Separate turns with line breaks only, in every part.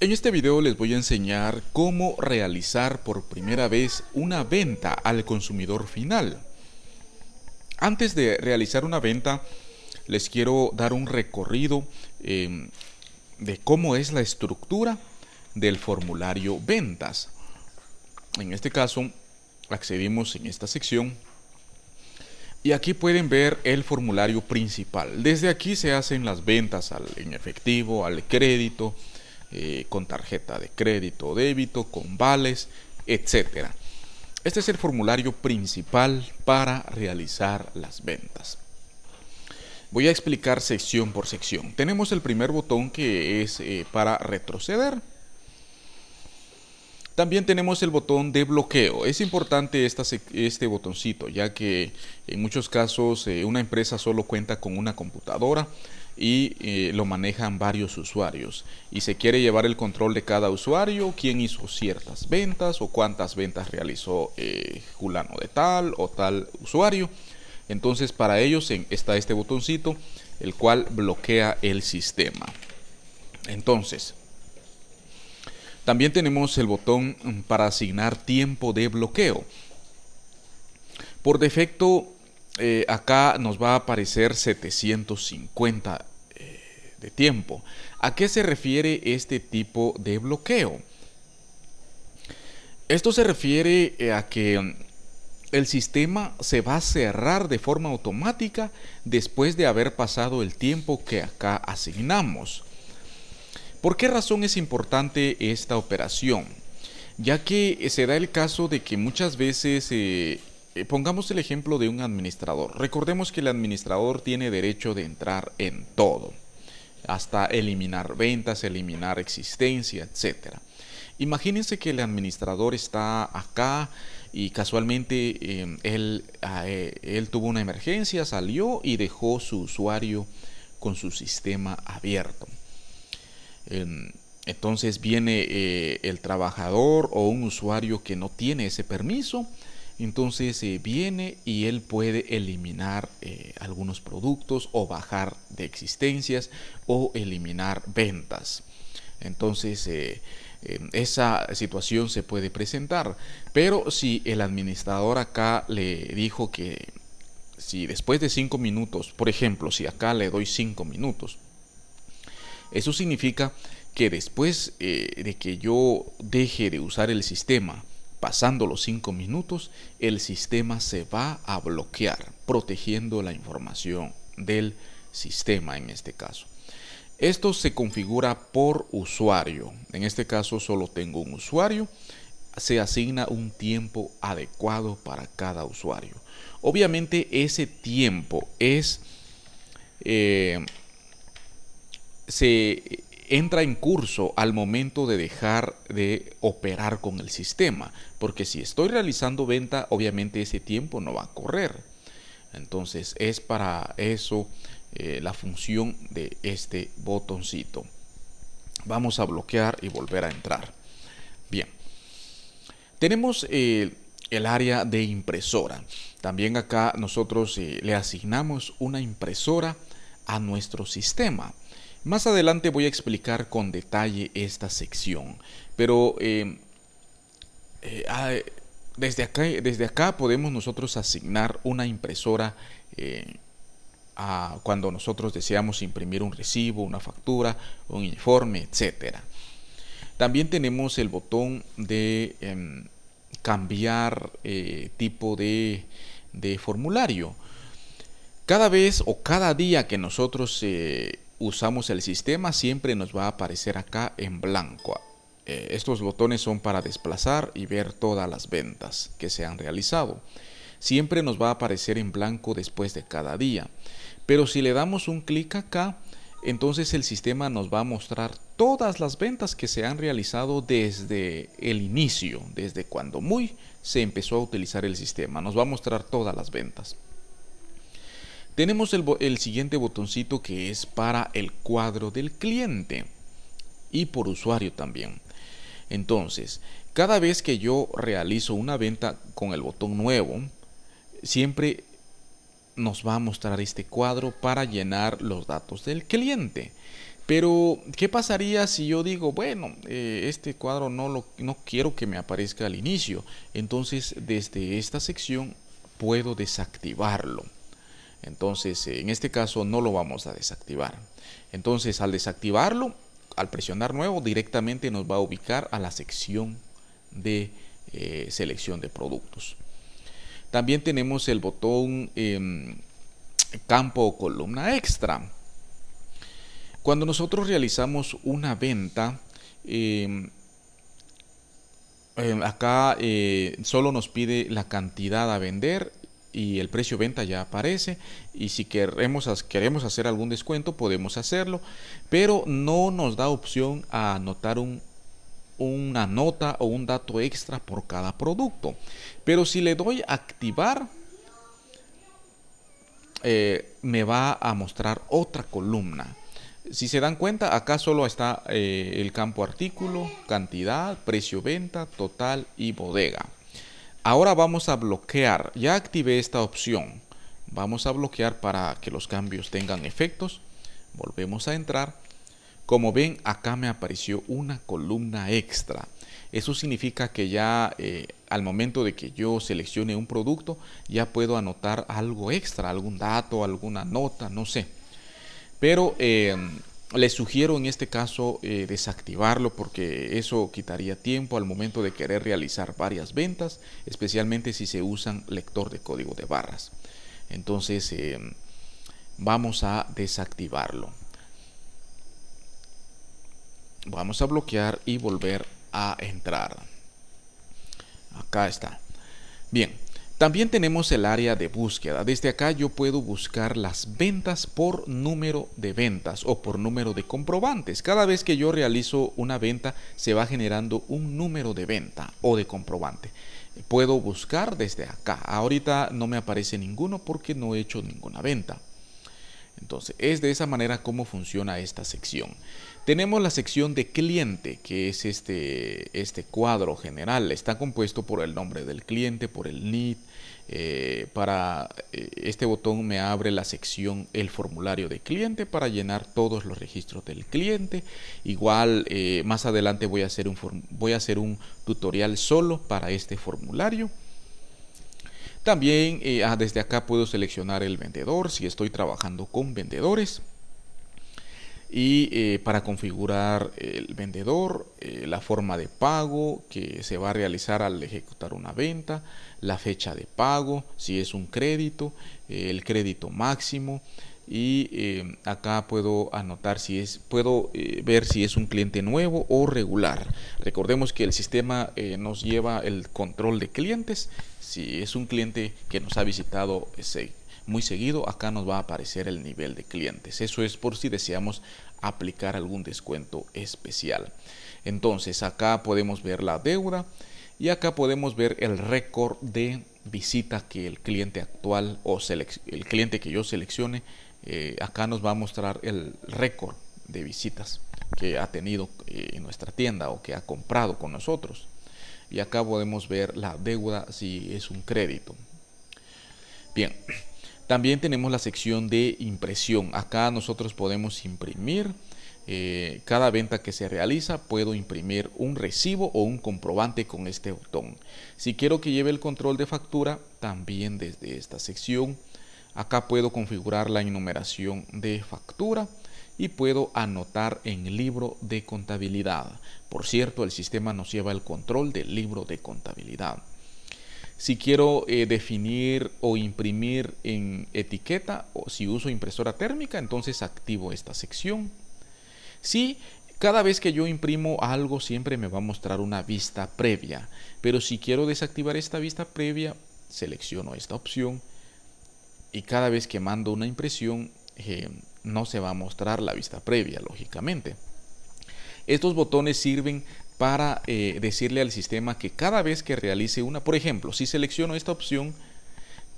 En este video les voy a enseñar cómo realizar por primera vez una venta al consumidor final. Antes de realizar una venta, les quiero dar un recorrido em, de cómo es la estructura del formulario ventas. En este caso, accedimos en esta sección y aquí pueden ver el formulario principal. Desde aquí se hacen las ventas al, en efectivo, al crédito, eh, con tarjeta de crédito o débito, con vales, etcétera Este es el formulario principal para realizar las ventas. Voy a explicar sección por sección. Tenemos el primer botón que es eh, para retroceder. También tenemos el botón de bloqueo. Es importante este botoncito, ya que en muchos casos eh, una empresa solo cuenta con una computadora y eh, lo manejan varios usuarios y se quiere llevar el control de cada usuario, quién hizo ciertas ventas o cuántas ventas realizó eh, Julano de tal o tal usuario. Entonces para ellos está este botoncito el cual bloquea el sistema. Entonces, también tenemos el botón mm, para asignar tiempo de bloqueo. Por defecto, eh, acá nos va a aparecer 750 de tiempo. ¿A qué se refiere este tipo de bloqueo? Esto se refiere eh, a que mm, el sistema se va a cerrar de forma automática después de haber pasado el tiempo que acá asignamos. ¿Por qué razón es importante esta operación? Ya que se da el caso de que muchas veces, eh, eh, pongamos el ejemplo de un administrador. Recordemos que el administrador tiene derecho de entrar en todo hasta eliminar ventas, eliminar existencia, etcétera. Imagínense que el administrador está acá y casualmente em, ah, eh, él, tuvo una emergencia, salió y dejó su usuario con su sistema abierto. Em, entonces viene eh, el trabajador o un usuario que no tiene ese permiso entonces eh, viene y él puede eliminar eh, algunos productos o bajar de existencias o eliminar ventas. Entonces eh, em, esa situación se puede presentar. Pero si el administrador acá le dijo que si después de cinco minutos, por ejemplo, si acá le doy cinco minutos, eso significa que después de que yo deje de usar el sistema Pasando los 5 minutos, el sistema se va a bloquear, protegiendo la información del sistema en este caso. Esto se configura por usuario. En este caso solo tengo un usuario. Se asigna un tiempo adecuado para cada usuario. Obviamente ese tiempo es... Eh, se entra en curso al momento de dejar de operar con el sistema, porque si estoy realizando venta, obviamente ese tiempo no va a correr. Entonces es para eso eh, la función de este botoncito. Vamos a bloquear y volver a entrar. Bien, tenemos eh, el área de impresora. También acá nosotros eh, le asignamos una impresora a nuestro sistema. Más adelante voy a explicar con detalle esta sección, pero eh, eh, ah, desde, acá, podemos nosotros asignar una impresora eh, cuando nosotros deseamos imprimir un recibo, una factura, un informe, etc. También tenemos el botón de em, cambiar tipo de, formulario. Cada vez o cada día que nosotros usamos el sistema siempre nos va a aparecer acá en blanco. Eh, estos botones son para desplazar y ver todas las ventas que se han realizado. Siempre nos va a aparecer en blanco después de cada día. Pero si le damos un clic acá, entonces el sistema nos va a mostrar todas las ventas que se han realizado desde el inicio, desde cuando muy se empezó a utilizar el sistema. Nos va a mostrar todas las ventas tenemos el, siguiente botoncito que es para el cuadro del cliente y por usuario también. Entonces, cada vez que yo realizo una venta con el botón nuevo, siempre nos va a mostrar este cuadro para llenar los datos del cliente. Pero, ¿qué pasaría si yo digo, bueno, eh, este cuadro no, lo, no quiero que me aparezca al inicio? Entonces, desde esta sección puedo desactivarlo. Entonces, eh, en este caso no lo vamos a desactivar. Entonces, al desactivarlo, al presionar nuevo, directamente nos va a ubicar a la sección de eh, selección de productos. También tenemos el botón em, campo o columna extra. Cuando nosotros realizamos una venta, em, em, acá eh, solo nos pide la cantidad a vender y el precio venta ya aparece y si queremos, queremos hacer algún descuento podemos hacerlo, pero no nos da opción a anotar una nota o un dato extra por cada producto. Pero si le doy activar, eh, me va a mostrar otra columna. Si se dan cuenta, acá solo está eh, el campo artículo, cantidad, precio venta, total y bodega. Ahora vamos a bloquear. Ya activé esta opción. Vamos a bloquear para que los cambios tengan efectos. Volvemos a entrar. Como ven, acá me apareció una columna extra. Eso significa que ya eh, al momento de que yo seleccione un producto, ya puedo anotar algo extra, algún dato, alguna nota, no sé. Pero eh, les sugiero en este caso eh, desactivarlo porque eso quitaría tiempo al momento de querer realizar varias ventas, especialmente si se usan lector de código de barras. Entonces em, vamos a desactivarlo. Vamos a bloquear y volver a entrar. Acá está. Bien, también tenemos el área de búsqueda. Desde acá yo puedo buscar las ventas por número de ventas o por número de comprobantes. Cada vez que yo realizo una venta se va generando un número de venta o de comprobante. Puedo buscar desde acá. Ahorita no me aparece ninguno porque no he hecho ninguna venta. Entonces, es de esa manera cómo funciona esta sección. Tenemos la sección de cliente, que es este, este cuadro general. Está compuesto por el nombre del cliente, por el NID. Eh, para eh, este botón me abre la sección el formulario de cliente para llenar todos los registros del cliente. Igual eh, más adelante voy a hacer voy a hacer un tutorial solo para este formulario. También eh, ah, desde acá puedo seleccionar el vendedor si estoy trabajando con vendedores. Y eh, para configurar el vendedor, eh, la forma de pago que se va a realizar al ejecutar una venta, la fecha de pago, si es un crédito, el crédito máximo, y eh, acá puedo anotar si es puedo eh, ver si es un cliente nuevo o regular recordemos que el sistema eh, nos lleva el control de clientes si es un cliente que nos ha visitado muy seguido acá nos va a aparecer el nivel de clientes eso es por si deseamos aplicar algún descuento especial entonces acá podemos ver la deuda y acá podemos ver el récord de visita que el cliente actual o el cliente que yo seleccione eh, acá nos va a mostrar el récord de visitas que ha tenido eh, en nuestra tienda o que ha comprado con nosotros. Y acá podemos ver la deuda si es un crédito. Bien, también tenemos la sección de impresión. Acá nosotros podemos imprimir. Eh, cada venta que se realiza puedo imprimir un recibo o un comprobante con este botón. Si quiero que lleve el control de factura, también desde esta sección Acá puedo configurar la enumeración de factura y puedo anotar en libro de contabilidad. Por cierto, el sistema nos lleva el control del libro de contabilidad. Si quiero eh, definir o imprimir en etiqueta o si uso impresora térmica, entonces activo esta sección. Si cada vez que yo imprimo algo siempre me va a mostrar una vista previa, pero si quiero desactivar esta vista previa, selecciono esta opción y cada vez que mando una impresión eh, no se va a mostrar la vista previa, lógicamente. Estos botones sirven para eh, decirle al sistema que cada vez que realice una, por ejemplo, si selecciono esta opción,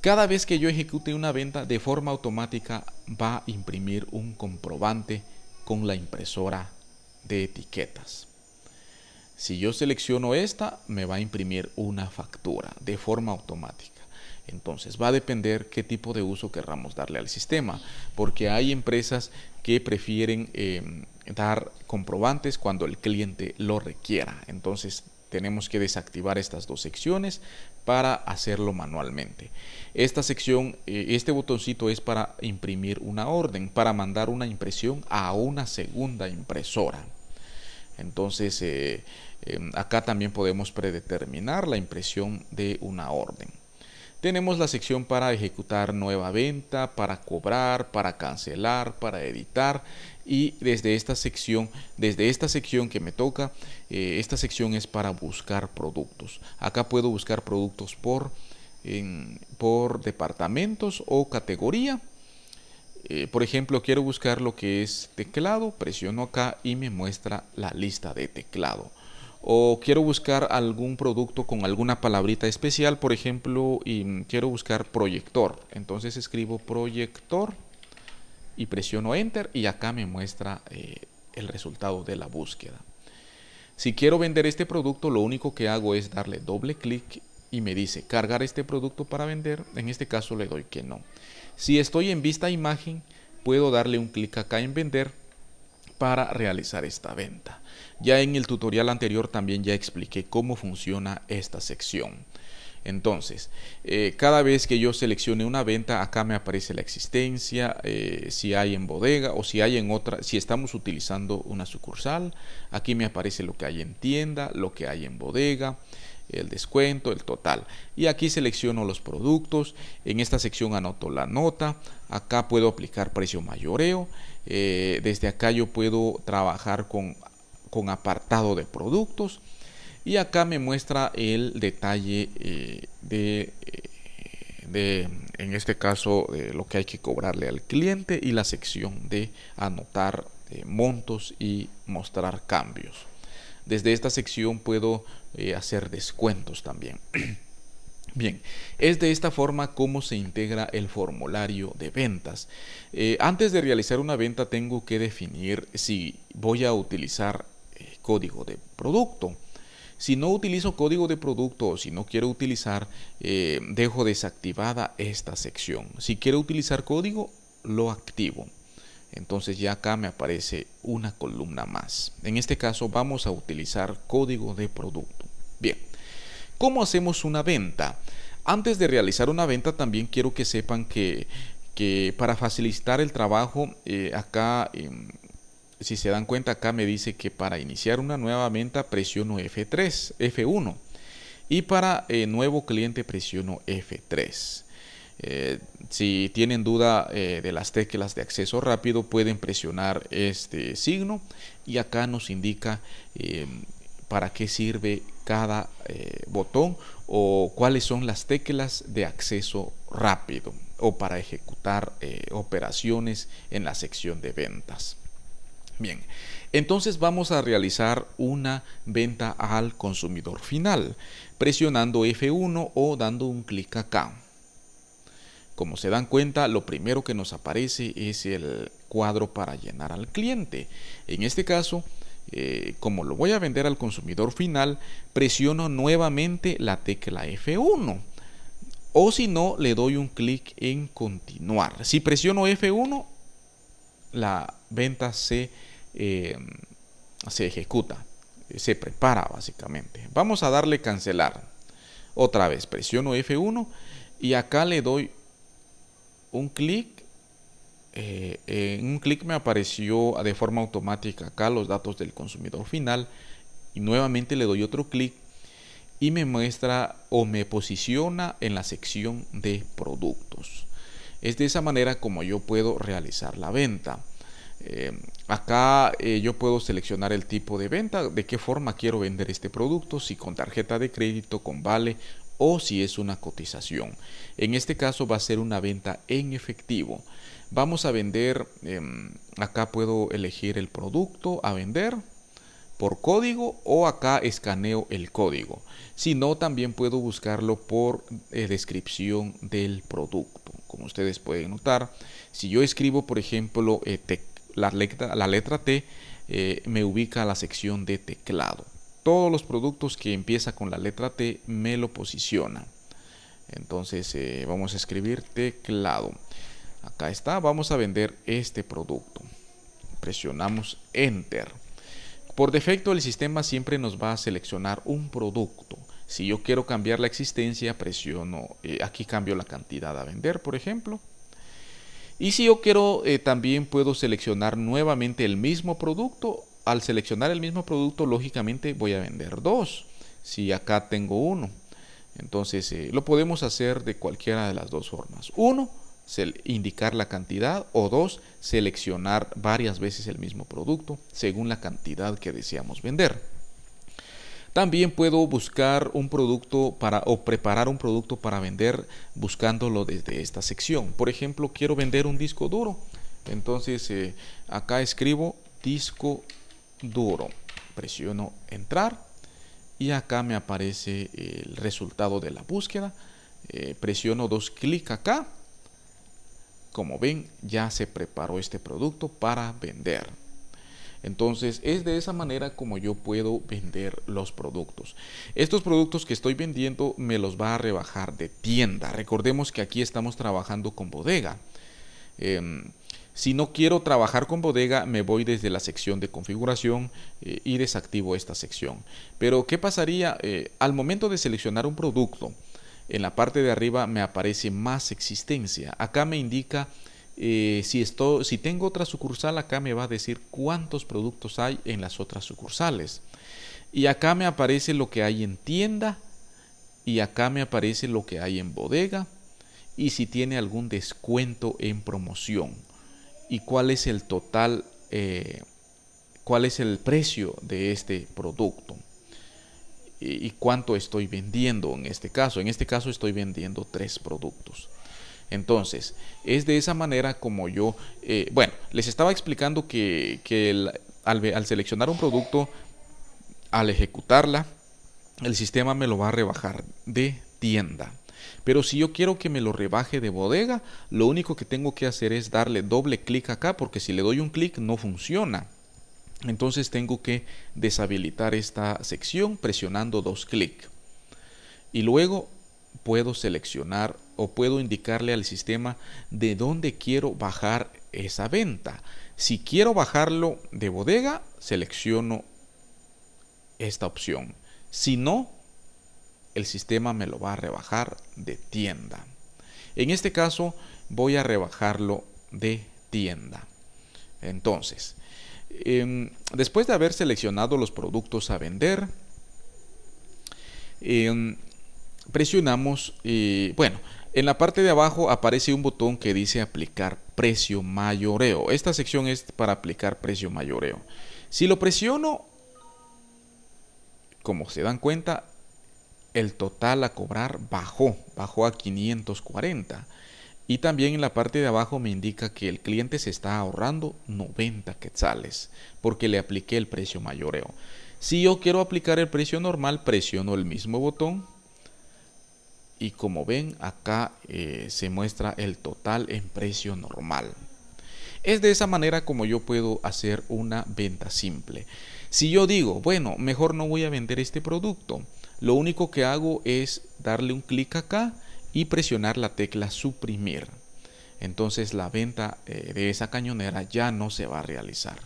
cada vez que yo ejecute una venta de forma automática va a imprimir un comprobante con la impresora de etiquetas. Si yo selecciono esta, me va a imprimir una factura de forma automática. Entonces va a depender qué tipo de uso querramos darle al sistema, porque hay empresas que prefieren em, dar comprobantes cuando el cliente lo requiera. Entonces tenemos que desactivar estas dos secciones para hacerlo manualmente. Esta sección, e, este botoncito es para imprimir una orden, para mandar una impresión a una segunda impresora. Entonces eh, em, acá también podemos predeterminar la impresión de una orden. Tenemos la sección para ejecutar nueva venta, para cobrar, para cancelar, para editar y desde esta sección, desde esta sección que me toca, eh, esta sección es para buscar productos. Acá puedo buscar productos por, por departamentos o categoría. Eh, por ejemplo, quiero buscar lo que es teclado, presiono acá y me muestra la lista de teclado o quiero buscar algún producto con alguna palabrita especial, por ejemplo, quiero buscar proyector. Entonces escribo proyector y presiono enter y acá me muestra eh, el resultado de la búsqueda. Si quiero vender este producto, lo único que hago es darle doble clic y me dice cargar este producto para vender. En este caso le doy que no. Si estoy en vista imagen, puedo darle un clic acá en vender para realizar esta venta. Ya en el tutorial anterior también ya expliqué cómo funciona esta sección. Entonces, eh, cada vez que yo seleccione una venta, acá me aparece la existencia, eh, si hay en bodega o si hay en otra, si estamos utilizando una sucursal, aquí me aparece lo que hay en tienda, lo que hay en bodega, el descuento, el total. Y aquí selecciono los productos, en esta sección anoto la nota, acá puedo aplicar precio mayoreo, eh, desde acá yo puedo trabajar con, con apartado de productos y acá me muestra el detalle eh, de, eh, de, en este caso, lo que hay que cobrarle al cliente y la sección de anotar montos y mostrar cambios. Desde esta sección puedo eh, hacer descuentos también. Bien, es de esta forma cómo se integra el formulario de ventas. Eh, antes de realizar una venta tengo que definir si voy a utilizar eh, código de producto. Si no utilizo código de producto o si no quiero utilizar, dejo desactivada esta sección. Si quiero utilizar código, lo activo. Entonces ya acá me aparece una columna más. En este caso vamos a utilizar código de producto. Bien, ¿cómo hacemos una venta? Antes de realizar una venta también quiero que sepan que, para facilitar el trabajo eh, acá... Em, si se dan cuenta acá me dice que para iniciar una nueva venta presiono F3, F1 y para eh, nuevo cliente presiono F3. Eh, si tienen duda de las teclas de acceso rápido pueden presionar este signo y acá nos indica em, para qué sirve cada eh, botón o cuáles son las teclas de acceso rápido o para ejecutar eh, operaciones en la sección de ventas. Bien, entonces vamos a realizar una venta al consumidor final presionando F1 o dando un clic acá. Como se dan cuenta, lo primero que nos aparece es el cuadro para llenar al cliente. En este caso, eh, como lo voy a vender al consumidor final, presiono nuevamente la tecla F1. O si no, le doy un clic en continuar. Si presiono F1, la venta eh, se ejecuta, se prepara básicamente. Vamos a darle cancelar. Otra vez, presiono F1 y acá le doy un clic eh, en un clic me apareció de forma automática acá los datos del consumidor final y nuevamente le doy otro clic y me muestra o me posiciona en la sección de productos. Es de esa manera como yo puedo realizar la venta. Eh, acá eh, yo puedo seleccionar el tipo de venta, de qué forma quiero vender este producto, si con tarjeta de crédito, con vale o si es una cotización. En este caso va a ser una venta en efectivo. Vamos a vender, em, acá puedo elegir el producto a vender por código o acá escaneo el código. Si no, también puedo buscarlo por eh, descripción del producto. Como ustedes pueden notar, si yo escribo, por ejemplo, eh, la, letra, la, letra, T, eh, me ubica a la sección de teclado. Todos los productos que empieza con la letra T me lo posiciona. Entonces vamos a escribir teclado acá está vamos a vender este producto presionamos enter por defecto el sistema siempre nos va a seleccionar un producto si yo quiero cambiar la existencia presiono eh, aquí cambio la cantidad a vender por ejemplo y si yo quiero eh, también puedo seleccionar nuevamente el mismo producto al seleccionar el mismo producto lógicamente voy a vender dos si acá tengo uno entonces eh, lo podemos hacer de cualquiera de las dos formas uno indicar la cantidad o dos, seleccionar varias veces el mismo producto según la cantidad que deseamos vender. También puedo buscar un producto para o preparar un producto para vender buscándolo desde esta sección. Por ejemplo, quiero vender un disco duro. Entonces eh, acá escribo disco duro. Presiono entrar y acá me aparece el resultado de la búsqueda. Eh, presiono dos clic acá como ven, ya se preparó este producto para vender. Entonces es de esa manera como yo puedo vender los productos. Estos productos que estoy vendiendo me los va a rebajar de tienda. Recordemos que aquí estamos trabajando con bodega. Em, si no quiero trabajar con bodega, me voy desde la sección de configuración eh, y desactivo esta sección. Pero ¿qué pasaría eh, al momento de seleccionar un producto? en la parte de arriba me aparece más existencia. Acá me indica eh, si, esto, si tengo otra sucursal, acá me va a decir cuántos productos hay en las otras sucursales. Y acá me aparece lo que hay en tienda y acá me aparece lo que hay en bodega y si tiene algún descuento en promoción y cuál es el total, eh, cuál es el precio de este producto y cuánto estoy vendiendo en este caso. En este caso estoy vendiendo tres productos. Entonces, es de esa manera como yo, eh, bueno, les estaba explicando que, al, seleccionar un producto, al ejecutarla, el sistema me lo va a rebajar de tienda. Pero si yo quiero que me lo rebaje de bodega, lo único que tengo que hacer es darle doble clic acá, porque si le doy un clic no funciona. Entonces tengo que deshabilitar esta sección presionando dos clic Y luego puedo seleccionar o puedo indicarle al sistema de dónde quiero bajar esa venta. Si quiero bajarlo de bodega, selecciono esta opción. Si no, el sistema me lo va a rebajar de tienda. En este caso, voy a rebajarlo de tienda. Entonces, Em, después de haber seleccionado los productos a vender, em, presionamos, y eh, bueno, en la parte de abajo aparece un botón que dice aplicar precio mayoreo. Esta sección es para aplicar precio mayoreo. Si lo presiono, como se dan cuenta, el total a cobrar bajó, bajó a 540. Y también en la parte de abajo me indica que el cliente se está ahorrando 90 quetzales porque le apliqué el precio mayoreo. Si yo quiero aplicar el precio normal, presiono el mismo botón y como ven acá eh, se muestra el total en precio normal. Es de esa manera como yo puedo hacer una venta simple. Si yo digo, bueno, mejor no voy a vender este producto, lo único que hago es darle un clic acá y presionar la tecla suprimir. Entonces la venta eh, de esa cañonera ya no se va a realizar.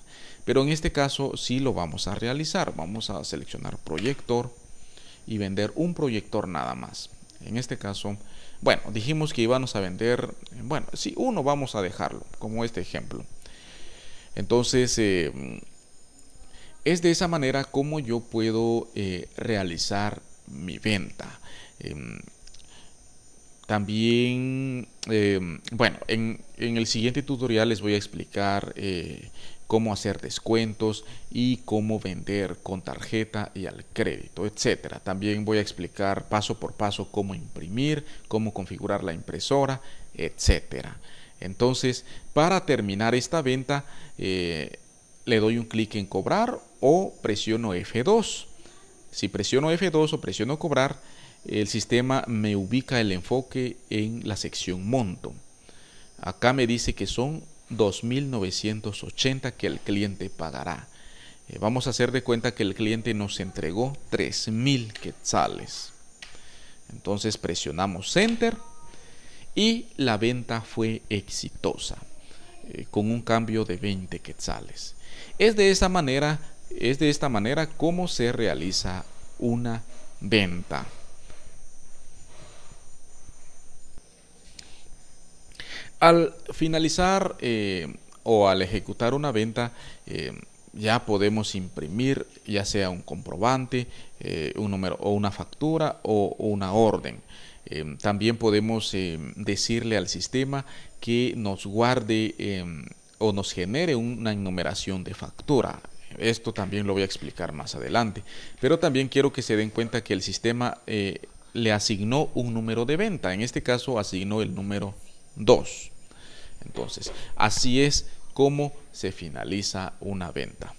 Pero en este caso sí lo vamos a realizar. Vamos a seleccionar proyector y vender un proyector nada más. En este caso, bueno, dijimos que íbamos a vender, bueno, si uno vamos a dejarlo, como este ejemplo. Entonces, eh, es de esa manera como yo puedo eh, realizar mi venta. Em, también, em, bueno, en, el siguiente tutorial les voy a explicar eh, cómo hacer descuentos y cómo vender con tarjeta y al crédito, etcétera. También voy a explicar paso por paso cómo imprimir, cómo configurar la impresora, etcétera. Entonces, para terminar esta venta, eh, le doy un clic en cobrar o presiono F2. Si presiono F2 o presiono cobrar, el sistema me ubica el enfoque en la sección monto. Acá me dice que son 2.980 que el cliente pagará. Eh, vamos a hacer de cuenta que el cliente nos entregó 3.000 quetzales. Entonces presionamos Enter y la venta fue exitosa eh, con un cambio de 20 quetzales. Es de esa manera, es de esta manera cómo se realiza una venta. Al finalizar eh, o al ejecutar una venta, eh, ya podemos imprimir ya sea un comprobante, eh, un número o una factura o, o una orden. también podemos decirle al sistema que nos guarde em, o nos genere una enumeración de factura. Esto también lo voy a explicar más adelante. Pero también quiero que se den cuenta que el sistema le asignó un número de venta. En este caso asignó el número dos. Entonces, así es como se finaliza una venta.